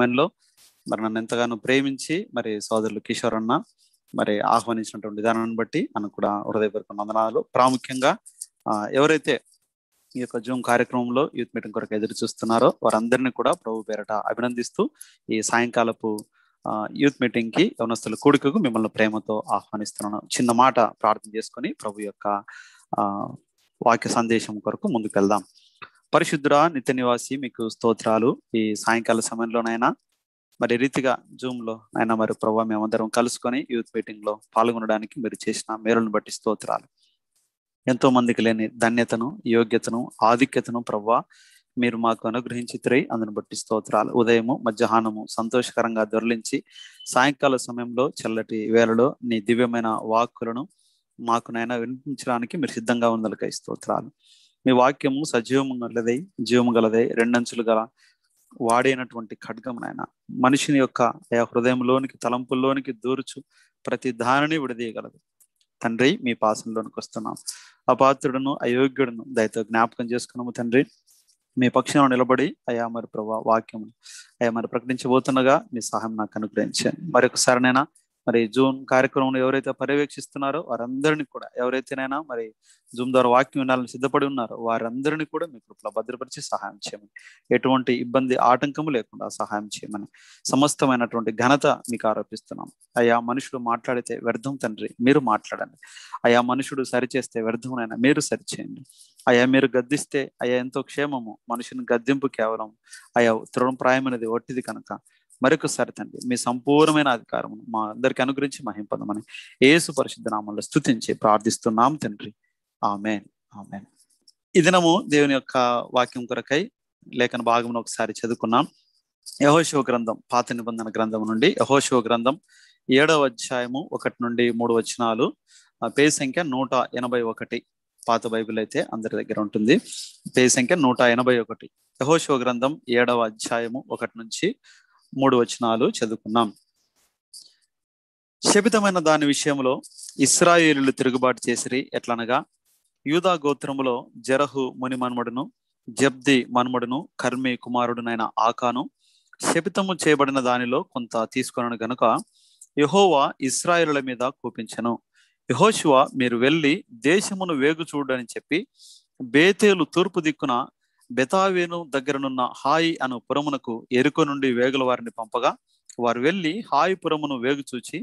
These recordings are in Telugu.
సమయంలో మరి నన్ను ఎంతగానో ప్రేమించి మరి సోదరులు కిషోర్ అన్న మరి ఆహ్వానించినటువంటి విధానాన్ని బట్టి మనకు కూడా హృదయపూర్వక వందనాలు ప్రాముఖ్యంగా ఎవరైతే ఈ యొక్క జూమ్ కార్యక్రమంలో యూత్ మీటింగ్ కొరకు ఎదురు చూస్తున్నారో వారందరినీ కూడా ప్రభు పేరట అభినందిస్తూ ఈ సాయంకాలపు యూత్ మీటింగ్ కి యవనస్తుల కూడికకు మిమ్మల్ని ప్రేమతో ఆహ్వానిస్తున్నాను చిన్న మాట ప్రార్థన చేసుకొని ప్రభు యొక్క వాక్య సందేశం కొరకు ముందుకు వెళ్దాం పరిశుద్ధుడా నిత్య నివాసి మీకు స్తోత్రాలు ఈ సాయంకాల సమయంలోనైనా మరి రీతిగా జూమ్లో అయినా మరి ప్రభావ మేమందరం కలుసుకొని యూత్ లో పాల్గొనడానికి మీరు చేసిన మేలును బట్టి స్తోత్రాలు ఎంతో మందికి లేని ధన్యతను యోగ్యతను ఆధిక్యతను ప్రవ్వా మీరు మాకు అనుగ్రహించి త్రై అందును బట్టి స్తోత్రాలు ఉదయము మధ్యాహ్నము సంతోషకరంగా దొరలించి సాయంకాల సమయంలో చల్లటి వేళలో నీ దివ్యమైన వాక్కులను మాకునైనా వినిపించడానికి మీరు సిద్ధంగా ఉందలకై స్తోత్రాలు మీ వాక్యము సజీవము గలదై జీవము గలదై రెండంచులు గల వాడైనటువంటి ఖడ్గము నాయన మనిషిని యొక్క ఆయా హృదయంలోనికి తలంపుల్లోనికి దూరుచు ప్రతి దానిని విడదీయగలదు తండ్రి మీ పాసంలోనికి వస్తున్నాం అపాత్రుడును అయోగ్యుడును దయతో జ్ఞాపకం చేసుకున్నాము తండ్రి మీ పక్షంలో నిలబడి అయా మరి ప్రభా వాక్యము అయా మరి ప్రకటించబోతుండగా మీ సహాయం నాకు అనుగ్రహించండి మరొకసారినైనా మరి జూన్ కార్యక్రమంలో ఎవరైతే పర్యవేక్షిస్తున్నారో వారందరినీ కూడా ఎవరైతేనైనా మరి జూమ్ ద్వారా వాక్యం వినాలని సిద్ధపడి ఉన్నారో వారందరినీ కూడా మీ కృపలో భద్రపరిచి సహాయం చేయమని ఎటువంటి ఇబ్బంది ఆటంకము లేకుండా సహాయం చేయమని సమస్తమైనటువంటి ఘనత మీకు ఆరోపిస్తున్నాం అయా మనుషుడు మాట్లాడితే వ్యర్థం తండ్రి మీరు మాట్లాడండి అయా మనుషుడు సరిచేస్తే వ్యర్థమునైనా మీరు సరిచేయండి అయా మీరు గద్దిస్తే అయా ఎంతో క్షేమము మనుషుని గద్దింపు కేవలం అయా తృణప్రాయం అనేది ఒట్టిది కనుక మరొకసారి తండ్రి మీ సంపూర్ణమైన అధికారం మా అందరికి అనుగ్రహించి మహింపదమని ఏసు పరిశుద్ధ నామంలో స్థుతించి ప్రార్థిస్తున్నాం తండ్రి ఆమె ఆమె ఈ దినము దేవుని యొక్క వాక్యం కొరకై లేఖన భాగంలో ఒకసారి చదువుకున్నాం యహోశివ గ్రంథం పాత నిబంధన గ్రంథం నుండి యహోశివ గ్రంథం ఏడవ అధ్యాయము ఒకటి నుండి మూడు వచనాలు పేజ్ సంఖ్య నూట ఎనభై ఒకటి పాత బైబిల్ అయితే అందరి దగ్గర ఉంటుంది పేజ్ సంఖ్య నూట ఎనభై ఒకటి యహోశివ గ్రంథం ఏడవ అధ్యాయము ఒకటి నుంచి మూడు వచనాలు చదువుకున్నాం శపితమైన దాని విషయంలో ఇస్రాయేలు తిరుగుబాటు చేసిరి ఎట్లనగా యూదా గోత్రములో జరహు ముని మనుమడును జబ్ది మనుమడును కర్మి కుమారుడునైన ఆకాను శపితము చేయబడిన దానిలో కొంత తీసుకున్నాను గనుక యహోవా ఇస్రాయేలుల మీద కూపించను యహోశివ మీరు వెళ్ళి దేశమును వేగు చూడని చెప్పి బేతేలు తూర్పు దిక్కున బెతావేను దగ్గరనున్న హాయి అను పురమునకు ఎరుక నుండి వేగుల వారిని పంపగా వారు వెళ్ళి హాయి పురమును వేగు చూచి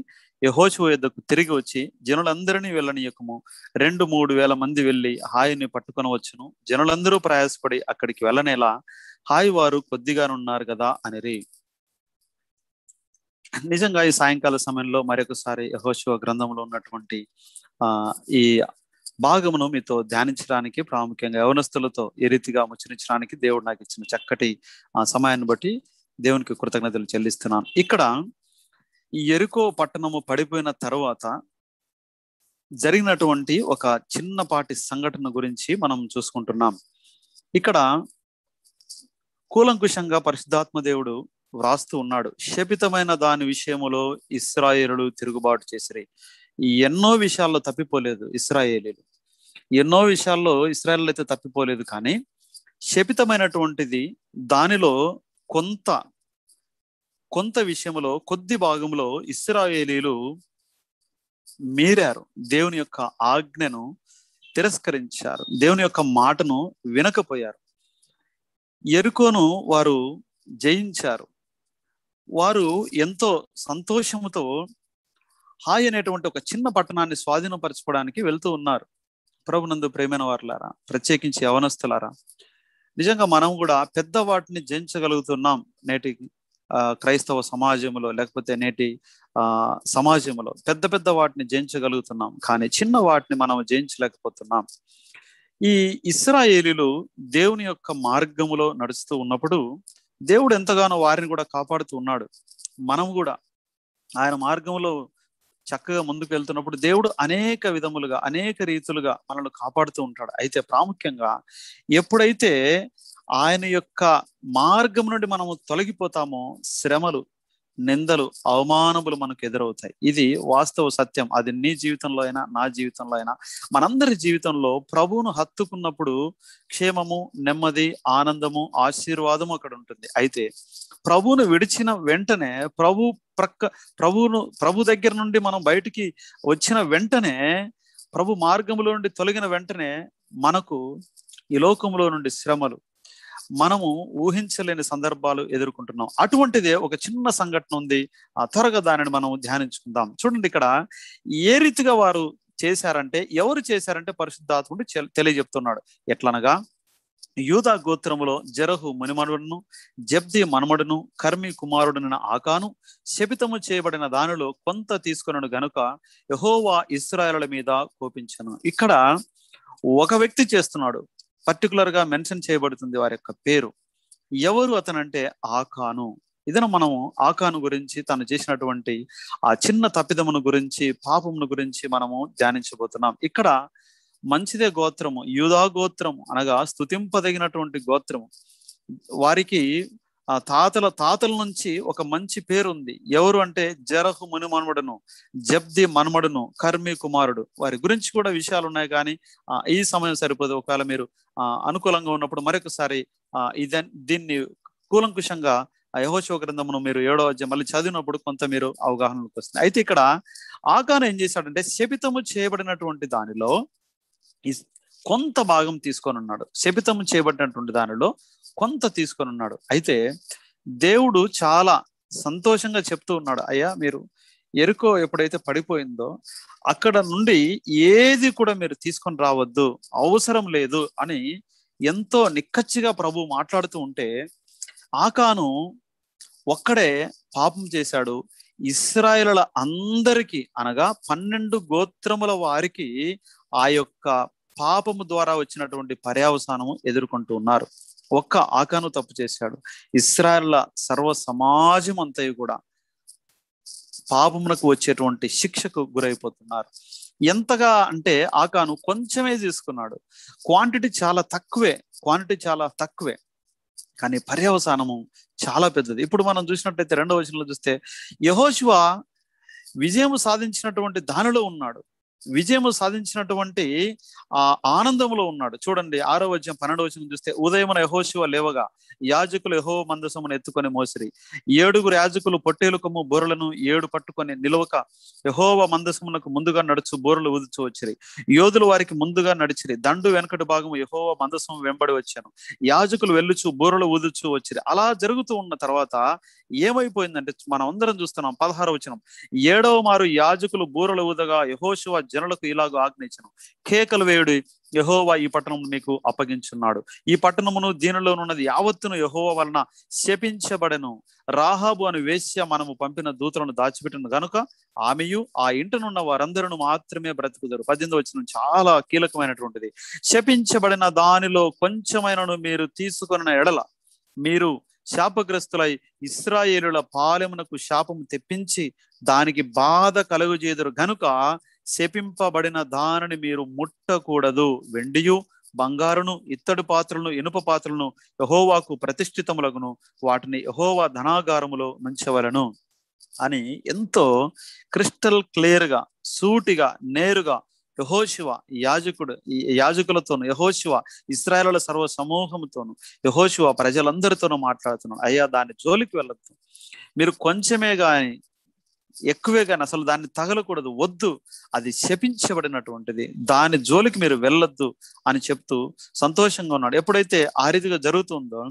యహోశివ వద్దకు తిరిగి వచ్చి జనులందరినీ యొక్కము రెండు మూడు వేల మంది వెళ్ళి హాయిని పట్టుకొని వచ్చును జనులందరూ ప్రయాసపడి అక్కడికి వెళ్ళనేలా హాయి వారు కొద్దిగానున్నారు కదా అని నిజంగా ఈ సాయంకాల సమయంలో మరొకసారి యహోశివ గ్రంథంలో ఉన్నటువంటి ఆ ఈ భాగమును మీతో ధ్యానించడానికి ప్రాముఖ్యంగా యవనస్తులతో ఏ రీతిగా ముచ్చరించడానికి దేవుడు నాకు ఇచ్చిన చక్కటి సమయాన్ని బట్టి దేవునికి కృతజ్ఞతలు చెల్లిస్తున్నాను ఇక్కడ ఈ ఎరుకో పట్టణము పడిపోయిన తర్వాత జరిగినటువంటి ఒక చిన్నపాటి సంఘటన గురించి మనం చూసుకుంటున్నాం ఇక్కడ కూలంకుషంగా పరిశుద్ధాత్మ దేవుడు వ్రాస్తూ ఉన్నాడు శపితమైన దాని విషయములో ఇస్రాయిలు తిరుగుబాటు చేసిరి ఎన్నో విషయాల్లో తప్పిపోలేదు ఇస్రాయేలీలు ఎన్నో విషయాల్లో ఇస్రాయేల్ అయితే తప్పిపోలేదు కానీ శపితమైనటువంటిది దానిలో కొంత కొంత విషయంలో కొద్ది భాగంలో ఇస్రాయేలీలు మీరారు దేవుని యొక్క ఆజ్ఞను తిరస్కరించారు దేవుని యొక్క మాటను వినకపోయారు ఎరుకోను వారు జయించారు వారు ఎంతో సంతోషంతో హాయ్ అనేటువంటి ఒక చిన్న పట్టణాన్ని స్వాధీనపరచుకోవడానికి వెళ్తూ ఉన్నారు ప్రభునందు ప్రేమైన వారులారా ప్రత్యేకించి అవనస్తులారా నిజంగా మనం కూడా పెద్ద వాటిని జయించగలుగుతున్నాం నేటి క్రైస్తవ సమాజంలో లేకపోతే నేటి సమాజంలో పెద్ద పెద్ద వాటిని జయించగలుగుతున్నాం కానీ చిన్న వాటిని మనం జయించలేకపోతున్నాం ఈ ఇస్రాయేలీలు దేవుని యొక్క మార్గములో నడుస్తూ ఉన్నప్పుడు దేవుడు ఎంతగానో వారిని కూడా కాపాడుతూ ఉన్నాడు మనం కూడా ఆయన మార్గంలో చక్కగా ముందుకు వెళ్తున్నప్పుడు దేవుడు అనేక విధములుగా అనేక రీతులుగా మనల్ని కాపాడుతూ ఉంటాడు అయితే ప్రాముఖ్యంగా ఎప్పుడైతే ఆయన యొక్క మార్గం నుండి మనము తొలగిపోతామో శ్రమలు నిందలు అవమానములు మనకు ఎదురవుతాయి ఇది వాస్తవ సత్యం అది నీ జీవితంలో అయినా నా జీవితంలో అయినా మనందరి జీవితంలో ప్రభువును హత్తుకున్నప్పుడు క్షేమము నెమ్మది ఆనందము ఆశీర్వాదము అక్కడ ఉంటుంది అయితే ప్రభువును విడిచిన వెంటనే ప్రభు ప్రక్క ప్రభువును ప్రభు దగ్గర నుండి మనం బయటికి వచ్చిన వెంటనే ప్రభు మార్గంలో నుండి తొలగిన వెంటనే మనకు ఈ లోకంలో నుండి శ్రమలు మనము ఊహించలేని సందర్భాలు ఎదుర్కొంటున్నాం అటువంటిదే ఒక చిన్న సంఘటన ఉంది ఆ త్వరగా దానిని మనం ధ్యానించుకుందాం చూడండి ఇక్కడ ఏ రీతిగా వారు చేశారంటే ఎవరు చేశారంటే పరిశుద్ధాత్ముడు తెలియజెప్తున్నాడు ఎట్లనగా యూదా గోత్రములో జరహు మనుమడును జబ్ది మనమడును కర్మి కుమారుడున ఆకాను శపితము చేయబడిన దానిలో కొంత తీసుకున్నాడు గనుక యహోవా ఇస్రాయల మీద కోపించను ఇక్కడ ఒక వ్యక్తి చేస్తున్నాడు పర్టికులర్ గా మెన్షన్ చేయబడుతుంది వారి యొక్క పేరు ఎవరు అతనంటే ఆకాను ఇదను మనము ఆకాను గురించి తను చేసినటువంటి ఆ చిన్న తప్పిదమును గురించి పాపమును గురించి మనము ధ్యానించబోతున్నాం ఇక్కడ మంచిదే గోత్రము యూదా గోత్రము అనగా స్థుతింపదగినటువంటి గోత్రము వారికి ఆ తాతల తాతల నుంచి ఒక మంచి పేరు ఉంది ఎవరు అంటే జరహు మనుమనుమడును జబ్ది మనమడును కర్మి కుమారుడు వారి గురించి కూడా విషయాలు ఉన్నాయి కానీ ఈ సమయం సరిపోదు ఒకవేళ మీరు ఆ అనుకూలంగా ఉన్నప్పుడు మరొకసారి ఆ ఇది దీన్ని కూలంకుషంగా యహోశివ గ్రంథమును మీరు ఏడో అధ్యాయం మళ్ళీ చదివినప్పుడు కొంత మీరు అవగాహనలోకి వస్తుంది అయితే ఇక్కడ ఆకాన ఏం చేశాడంటే శపితము చేయబడినటువంటి దానిలో కొంత భాగం తీసుకొని ఉన్నాడు శపితము చేయబడినటువంటి దానిలో కొంత తీసుకొని ఉన్నాడు అయితే దేవుడు చాలా సంతోషంగా చెప్తూ ఉన్నాడు అయ్యా మీరు ఎరుకో ఎప్పుడైతే పడిపోయిందో అక్కడ నుండి ఏది కూడా మీరు తీసుకొని రావద్దు అవసరం లేదు అని ఎంతో నిక్కచ్చిగా ప్రభు మాట్లాడుతూ ఉంటే ఆకాను ఒక్కడే పాపం చేశాడు ఇస్రాయల అందరికీ అనగా పన్నెండు గోత్రముల వారికి ఆ యొక్క పాపము ద్వారా వచ్చినటువంటి పర్యావసానము ఎదుర్కొంటూ ఉన్నారు ఒక్క ఆకాను తప్పు చేశాడు ఇస్రాయల్ల సర్వ సమాజం అంతయు కూడా పాపమునకు వచ్చేటువంటి శిక్షకు గురైపోతున్నారు ఎంతగా అంటే ఆకాను కొంచెమే తీసుకున్నాడు క్వాంటిటీ చాలా తక్కువే క్వాంటిటీ చాలా తక్కువే కానీ పర్యవసానము చాలా పెద్దది ఇప్పుడు మనం చూసినట్టయితే రెండవ వచనంలో చూస్తే యహోశివ విజయం సాధించినటువంటి దానిలో ఉన్నాడు విజయము సాధించినటువంటి ఆ ఆనందంలో ఉన్నాడు చూడండి ఆరో వచ్చిన పన్నెండు వచ్చిన చూస్తే ఉదయమున యహోశివ లేవగా యాజకులు యహో మందసమును ఎత్తుకొని మోసిరి ఏడుగురు యాజకులు పొట్టేలు కొమ్ము బోరలను ఏడు పట్టుకొని నిలవక యహోవ మందసమునకు ముందుగా నడుచు బోరలు ఊదుచు వచ్చిరి యోధులు వారికి ముందుగా నడిచిరి దండు వెనకటి భాగము యహోవ మందసము వెంబడి వచ్చాను యాజకులు వెళ్ళుచు బోరలు ఊదుచు వచ్చిరి అలా జరుగుతూ ఉన్న తర్వాత ఏమైపోయిందంటే మనం అందరం చూస్తున్నాం పదహారవ వచనం ఏడవ మారు యాజకులు బూరలు ఊదగా యహోశివ జనులకు ఇలాగ ఆజ్ఞయించను కేకలు వేయుడి యహోవా ఈ పట్టణం మీకు అప్పగించున్నాడు ఈ పట్టణమును దీనిలోనున్నది యావత్తును యహోవ వలన శపించబడెను రాహాబు అని వేశ్య మనము పంపిన దూతలను దాచిపెట్టిన గనుక ఆమెయు ఆ ఇంటనున్న వారందరూ మాత్రమే బ్రతుకుదరు పద్దెనిమిది వచ్చిన చాలా కీలకమైనటువంటిది శపించబడిన దానిలో కొంచెమైనను మీరు తీసుకున్న ఎడల మీరు శాపగ్రస్తులై ఇస్రాయేలుల పాలెమునకు శాపము తెప్పించి దానికి బాధ కలుగజేదురు గనుక శపింపబడిన దానిని మీరు ముట్టకూడదు వెండియు బంగారును ఇత్తడి పాత్రలను ఇనుప పాత్రలను యహోవాకు ప్రతిష్ఠితములగును వాటిని యహోవా ధనాగారములో ఉంచవలను అని ఎంతో క్రిస్టల్ క్లియర్గా సూటిగా నేరుగా యహోశివ యాజకుడు యాజకులతోను యహోశివ ఇస్రాయలుల సర్వ సమూహంతోను యహోశివ ప్రజలందరితోనూ మాట్లాడుతున్నాను అయ్యా దాని జోలికి వెళ్ళొద్దు మీరు కొంచెమే కానీ ఎక్కువే కానీ అసలు దాన్ని తగలకూడదు వద్దు అది శపించబడినటువంటిది దాని జోలికి మీరు వెళ్ళొద్దు అని చెప్తూ సంతోషంగా ఉన్నాడు ఎప్పుడైతే ఆ రీతిగా జరుగుతుందో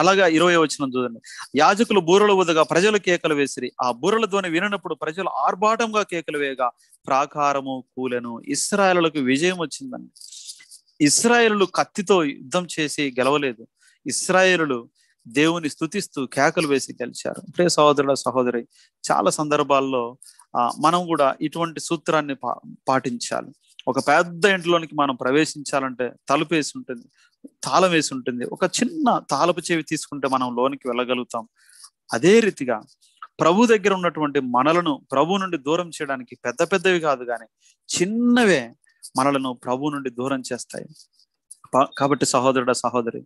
అలాగా ఇరవై వచ్చిన చూడండి యాజకులు బూరలు వద్దుగా ప్రజలు కేకలు వేసిరి ఆ బూరల ధ్వని వినప్పుడు ప్రజలు ఆర్భాటంగా కేకలు వేయగా ప్రాకారము కూలెను ఇస్రాయలకు విజయం వచ్చిందండి ఇస్రాయలు కత్తితో యుద్ధం చేసి గెలవలేదు ఇస్రాయలు దేవుని స్థుతిస్తూ కేకలు వేసి గెలిచారు ప్రే సహోదరుల సహోదరి చాలా సందర్భాల్లో మనం కూడా ఇటువంటి సూత్రాన్ని పా పాటించాలి ఒక పెద్ద ఇంట్లోనికి మనం ప్రవేశించాలంటే తలుపు వేసి ఉంటుంది తాళం వేసి ఉంటుంది ఒక చిన్న తాళపు చెవి తీసుకుంటే మనం లోనికి వెళ్ళగలుగుతాం అదే రీతిగా ప్రభు దగ్గర ఉన్నటువంటి మనలను ప్రభు నుండి దూరం చేయడానికి పెద్ద పెద్దవి కాదు కానీ చిన్నవే మనలను ప్రభు నుండి దూరం చేస్తాయి కాబట్టి సహోదరుడ సహోదరి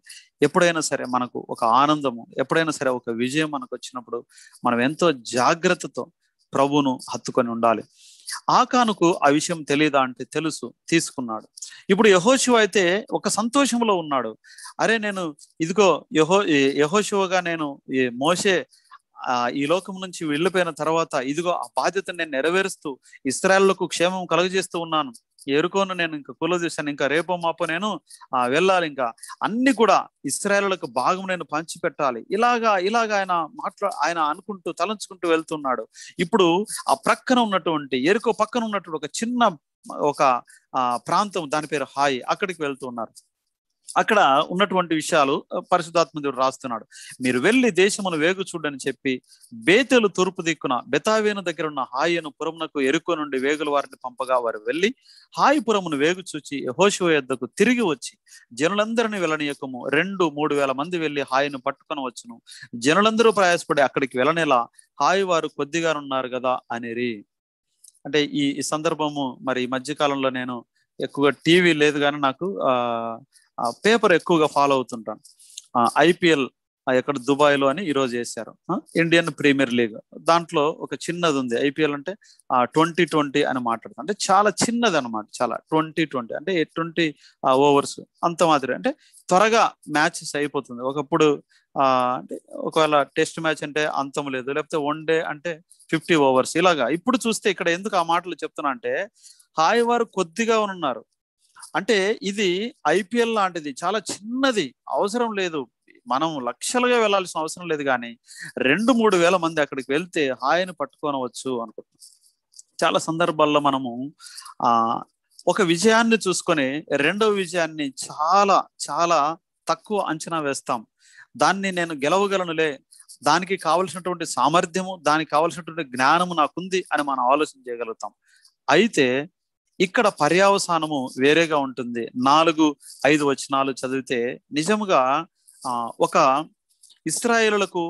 ఎప్పుడైనా సరే మనకు ఒక ఆనందము ఎప్పుడైనా సరే ఒక విజయం మనకు వచ్చినప్పుడు మనం ఎంతో జాగ్రత్తతో ప్రభును హత్తుకొని ఉండాలి ఆకానుకు ఆ విషయం తెలియదా అంటే తెలుసు తీసుకున్నాడు ఇప్పుడు యహోశివ అయితే ఒక సంతోషంలో ఉన్నాడు అరే నేను ఇదిగో యహో యహోశివగా నేను ఈ మోసే ఈ లోకం నుంచి వెళ్ళిపోయిన తర్వాత ఇదిగో ఆ బాధ్యతను నేను నెరవేరుస్తూ ఇస్రాయల్లకు క్షేమం కలుగజేస్తూ ఉన్నాను ఎరుకోను నేను ఇంకా కుల చేశాను ఇంకా రేపో మాపో నేను ఆ వెళ్ళాలి ఇంకా అన్ని కూడా ఇస్రాయలకు భాగం నేను పంచిపెట్టాలి ఇలాగా ఇలాగా ఆయన మాట్లా ఆయన అనుకుంటూ తలంచుకుంటూ వెళ్తున్నాడు ఇప్పుడు ఆ ప్రక్కన ఉన్నటువంటి ఎరుకో పక్కన ఉన్నటువంటి ఒక చిన్న ఒక ప్రాంతం దాని పేరు హాయి అక్కడికి వెళ్తున్నారు అక్కడ ఉన్నటువంటి విషయాలు పరిశుధాత్మ దేవుడు రాస్తున్నాడు మీరు వెళ్ళి దేశమును వేగు చూడని చెప్పి బేతలు తూర్పు దిక్కున బెతావేను దగ్గర ఉన్న హాయిను పురమునకు ఎరుకు నుండి వేగుల వారిని పంపగా వారు వెళ్ళి పురమును వేగు చూచి యహోశివ యొద్దకు తిరిగి వచ్చి జనులందరినీ వెళ్ళనీయకము రెండు మూడు వేల మంది వెళ్ళి హాయిను పట్టుకొని వచ్చును జనులందరూ ప్రయాసపడి అక్కడికి వెళ్ళనేలా హాయి వారు కొద్దిగా ఉన్నారు కదా అనేరి అంటే ఈ సందర్భము మరి ఈ మధ్యకాలంలో నేను ఎక్కువగా టీవీ లేదు కానీ నాకు ఆ పేపర్ ఎక్కువగా ఫాలో అవుతుంటాను ఐపీఎల్ ఎక్కడ దుబాయ్లో అని ఈరోజు వేశారు ఇండియన్ ప్రీమియర్ లీగ్ దాంట్లో ఒక చిన్నది ఉంది ఐపీఎల్ అంటే ట్వంటీ ట్వంటీ అని మాట్లాడుతుంది అంటే చాలా చిన్నది అనమాట చాలా ట్వంటీ ట్వంటీ అంటే ట్వంటీ ఓవర్స్ అంత మాదిరి అంటే త్వరగా మ్యాచెస్ అయిపోతుంది ఒకప్పుడు అంటే ఒకవేళ టెస్ట్ మ్యాచ్ అంటే అంతం లేదు లేకపోతే వన్ డే అంటే ఫిఫ్టీ ఓవర్స్ ఇలాగా ఇప్పుడు చూస్తే ఇక్కడ ఎందుకు ఆ మాటలు చెప్తున్నా అంటే హాయ్ వారు కొద్దిగా ఉన్నారు అంటే ఇది ఐపీఎల్ లాంటిది చాలా చిన్నది అవసరం లేదు మనం లక్షలుగా వెళ్ళాల్సిన అవసరం లేదు కానీ రెండు మూడు వేల మంది అక్కడికి వెళ్తే హాయిని పట్టుకోనవచ్చు అనుకుంటున్నాం చాలా సందర్భాల్లో మనము ఆ ఒక విజయాన్ని చూసుకొని రెండవ విజయాన్ని చాలా చాలా తక్కువ అంచనా వేస్తాం దాన్ని నేను గెలవగలనులే దానికి కావలసినటువంటి సామర్థ్యము దానికి కావలసినటువంటి జ్ఞానము నాకుంది అని మనం ఆలోచన చేయగలుగుతాం అయితే ఇక్కడ పర్యావసానము వేరేగా ఉంటుంది నాలుగు ఐదు వచనాలు చదివితే నిజముగా ఒక ఇస్రాయేలులకు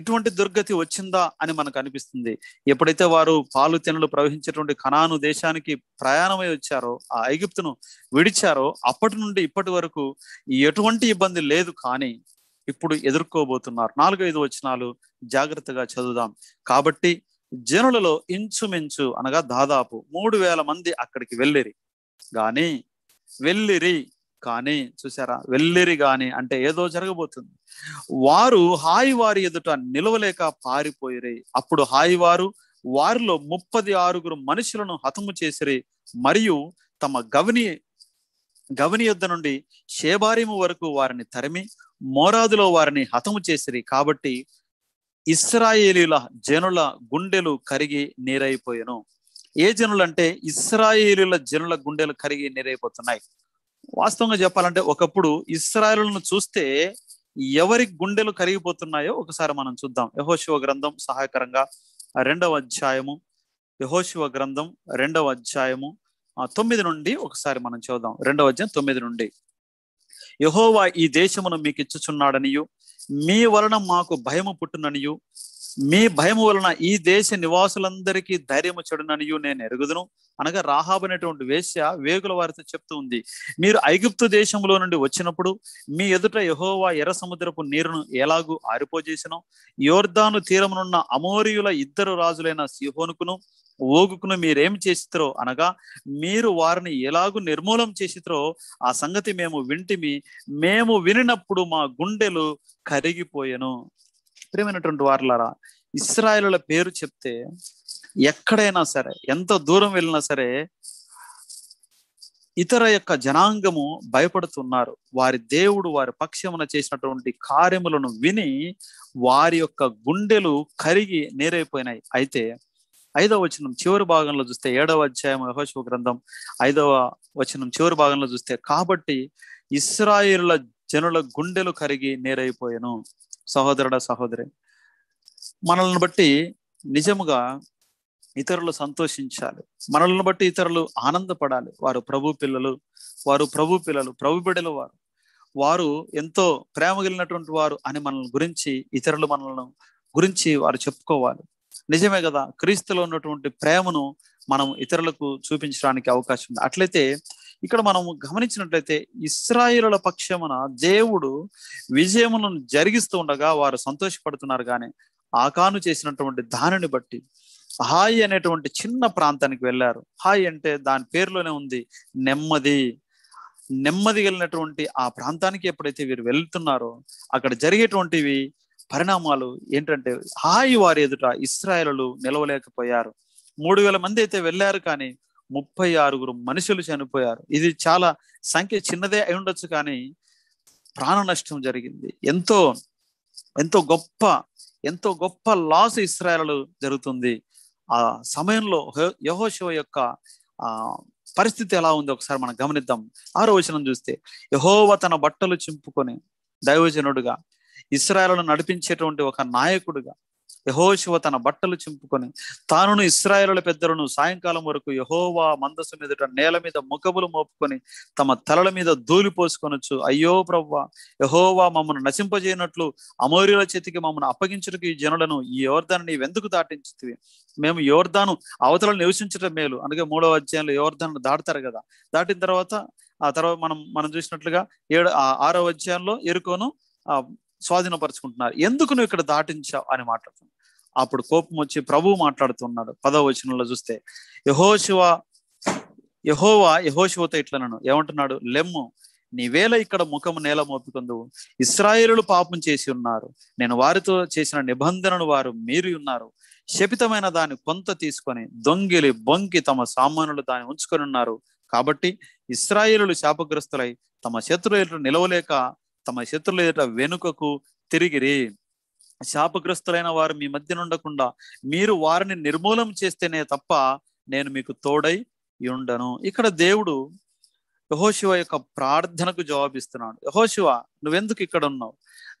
ఇటువంటి దుర్గతి వచ్చిందా అని మనకు అనిపిస్తుంది ఎప్పుడైతే వారు పాలు తినలు ప్రవహించేటువంటి కణాను దేశానికి ప్రయాణమై వచ్చారో ఆ ఐగుప్తును విడిచారో అప్పటి నుండి ఇప్పటి వరకు ఎటువంటి ఇబ్బంది లేదు కానీ ఇప్పుడు ఎదుర్కోబోతున్నారు నాలుగు ఐదు వచనాలు జాగ్రత్తగా చదువుదాం కాబట్టి జనులలో ఇంచుమించు అనగా దాదాపు మూడు వేల మంది అక్కడికి వెళ్ళిరి కానీ వెళ్ళిరి కానీ చూసారా వెళ్ళిరి కానీ అంటే ఏదో జరగబోతుంది వారు హాయివారి ఎదుట నిలవలేక పారిపోయిరి అప్పుడు హాయివారు వారిలో ముప్పది ఆరుగురు మనుషులను హతము చేసిరి మరియు తమ గవని గవని యుద్ధ నుండి షేబారిము వరకు వారిని తరిమి మోరాదులో వారిని హతము చేసిరి కాబట్టి ఇస్రాయేలీల జనుల గుండెలు కరిగి నీరైపోయాను ఏ జనులు అంటే ఇస్రాయేలీల జనుల గుండెలు కరిగి నీరైపోతున్నాయి వాస్తవంగా చెప్పాలంటే ఒకప్పుడు ఇస్రాయేలులను చూస్తే ఎవరి గుండెలు కరిగిపోతున్నాయో ఒకసారి మనం చూద్దాం యహోశివ గ్రంథం సహాయకరంగా రెండవ అధ్యాయము యహోశివ గ్రంథం రెండవ అధ్యాయము తొమ్మిది నుండి ఒకసారి మనం చూద్దాం రెండవ అధ్యాయం తొమ్మిది నుండి యహోవా ఈ దేశమును మీకు ఇచ్చుచున్నాడనియు మీ వలన మాకు భయము పుట్టుననియు మీ భయము వలన ఈ దేశ నివాసులందరికీ ధైర్యము చెడుననియు నేను ఎరుగుదును అనగా అనేటువంటి వేశ్య వేగుల వారితో చెప్తూ ఉంది మీరు ఐగుప్తు దేశంలో నుండి వచ్చినప్పుడు మీ ఎదుట యహోవా ఎర్ర సముద్రపు నీరును ఎలాగూ ఆరిపోజేసినాం యోర్ధాను తీరమునున్న అమోరియుల ఇద్దరు రాజులైన సిహోనుకును ఓగుకును మీరేమి చేసిత్రో అనగా మీరు వారిని ఎలాగూ నిర్మూలం చేసిత్రో ఆ సంగతి మేము వింటిమి మేము వినినప్పుడు మా గుండెలు కరిగిపోయాను ప్రియమైనటువంటి వారులారా ఇస్రాయలుల పేరు చెప్తే ఎక్కడైనా సరే ఎంత దూరం వెళ్ళినా సరే ఇతర యొక్క జనాంగము భయపడుతున్నారు వారి దేవుడు వారి పక్షమున చేసినటువంటి కార్యములను విని వారి యొక్క గుండెలు కరిగి నేరైపోయినాయి అయితే ఐదవ వచనం చివరి భాగంలో చూస్తే ఏడవ అధ్యాయం యహోశివ గ్రంథం ఐదవ వచనం చివరి భాగంలో చూస్తే కాబట్టి ఇస్రాయిల జనుల గుండెలు కరిగి నేరైపోయాను సహోదరుడ సహోదరి మనల్ని బట్టి నిజముగా ఇతరులు సంతోషించాలి మనల్ని బట్టి ఇతరులు ఆనందపడాలి వారు ప్రభు పిల్లలు వారు ప్రభు పిల్లలు ప్రభు బిడ్డలు వారు వారు ఎంతో ప్రేమ కలిగినటువంటి వారు అని మనల్ని గురించి ఇతరులు మనల్ని గురించి వారు చెప్పుకోవాలి నిజమే కదా క్రీస్తులో ఉన్నటువంటి ప్రేమను మనం ఇతరులకు చూపించడానికి అవకాశం ఉంది అట్లయితే ఇక్కడ మనం గమనించినట్లయితే ఇస్రాయిలుల పక్షమున దేవుడు విజయమును జరిగిస్తూ ఉండగా వారు సంతోషపడుతున్నారు కానీ ఆకాను చేసినటువంటి దానిని బట్టి హాయ్ అనేటువంటి చిన్న ప్రాంతానికి వెళ్ళారు హాయ్ అంటే దాని పేరులోనే ఉంది నెమ్మది నెమ్మది వెళ్ళినటువంటి ఆ ప్రాంతానికి ఎప్పుడైతే వీరు వెళ్తున్నారో అక్కడ జరిగేటువంటివి పరిణామాలు ఏంటంటే హాయి వారి ఎదుట ఇస్రాయలు నిలవలేకపోయారు మూడు వేల మంది అయితే వెళ్ళారు కానీ ముప్పై ఆరుగురు మనుషులు చనిపోయారు ఇది చాలా సంఖ్య చిన్నదే అయి ఉండొచ్చు కానీ ప్రాణ నష్టం జరిగింది ఎంతో ఎంతో గొప్ప ఎంతో గొప్ప లాస్ ఇస్రాయలు జరుగుతుంది ఆ సమయంలో యహోశివ యొక్క ఆ పరిస్థితి ఎలా ఉంది ఒకసారి మనం గమనిద్దాం ఆరో వచనం చూస్తే యహోవ తన బట్టలు చింపుకొని దైవజనుడుగా ఇస్రాయలను నడిపించేటువంటి ఒక నాయకుడుగా యహోశివ తన బట్టలు చింపుకొని తానును ఇస్రాయేలుల పెద్దలను సాయంకాలం వరకు యహోవా మందస్సు మీదట నేల మీద ముఖములు మోపుకొని తమ తలల మీద ధూళి పోసుకొనొచ్చు అయ్యో ప్రవ్వ యహోవా మమ్మను నశింపజేయనట్లు అమౌర్యుల చేతికి మమ్మను అప్పగించుటకు ఈ జనులను ఈ నీ వెందుకు దాటించుతుంది మేము యోర్ధాను అవతల నివసించడం మేలు అందుకే మూడవ అధ్యాయంలో యోర్ధాను దాటుతారు కదా దాటిన తర్వాత ఆ తర్వాత మనం మనం చూసినట్లుగా ఏడు ఆరో అధ్యాయంలో ఎరుకోను స్వాధీనపరచుకుంటున్నారు ఎందుకు నువ్వు ఇక్కడ దాటించావు అని మాట్లాడుతున్నాడు అప్పుడు కోపం వచ్చి ప్రభువు మాట్లాడుతున్నాడు పదవ వచనంలో చూస్తే యహోశివ యహోవా యహోశివతో ఇట్లనను ఏమంటున్నాడు లెమ్ము నీ వేళ ఇక్కడ ముఖము నేల మోపుకుందు ఇస్రాయేలు పాపం చేసి ఉన్నారు నేను వారితో చేసిన నిబంధనను వారు మీరు ఉన్నారు శపితమైన దాన్ని కొంత తీసుకొని దొంగిలి బొంకి తమ సామానులు దాన్ని ఉంచుకొని ఉన్నారు కాబట్టి ఇస్రాయేలు శాపగ్రస్తులై తమ శత్రువులు నిలవలేక తమ శత్రుల ఎదుట వెనుకకు తిరిగిరి శాపగ్రస్తులైన వారు మీ మధ్య ఉండకుండా మీరు వారిని నిర్మూలం చేస్తేనే తప్ప నేను మీకు తోడై ఉండను ఇక్కడ దేవుడు యహోశివ యొక్క ప్రార్థనకు జవాబిస్తున్నాడు యహోశివ నువ్వెందుకు ఇక్కడ ఉన్నావు